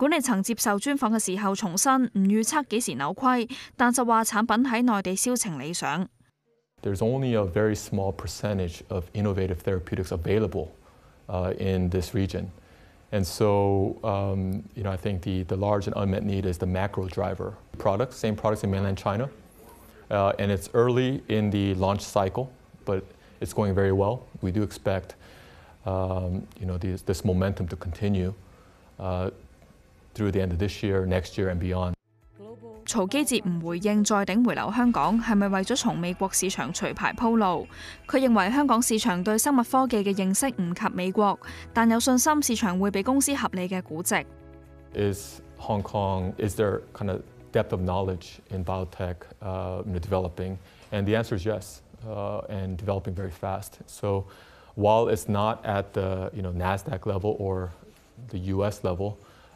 There's only a very small percentage of innovative therapeutics available uh, in this region, and so um, you know I think the the large and unmet need is the macro driver. Products, same products in mainland China, uh, and it's early in the launch cycle, but it's going very well. We do expect um, you know this this momentum to continue. Uh, through the end of this year, next year and beyond. 曹基哲唔回應再頂回流香港係咪為咗從美國市場除牌鋪路？佢認為香港市場對生物科技嘅認識唔及美國，但有信心市場會俾公司合理嘅估值。Is Hong Kong is there kind of depth of knowledge in biotech uh, developing? And the answer is yes, uh, and developing very fast. So while it's not at the you know Nasdaq level or the U.S. level.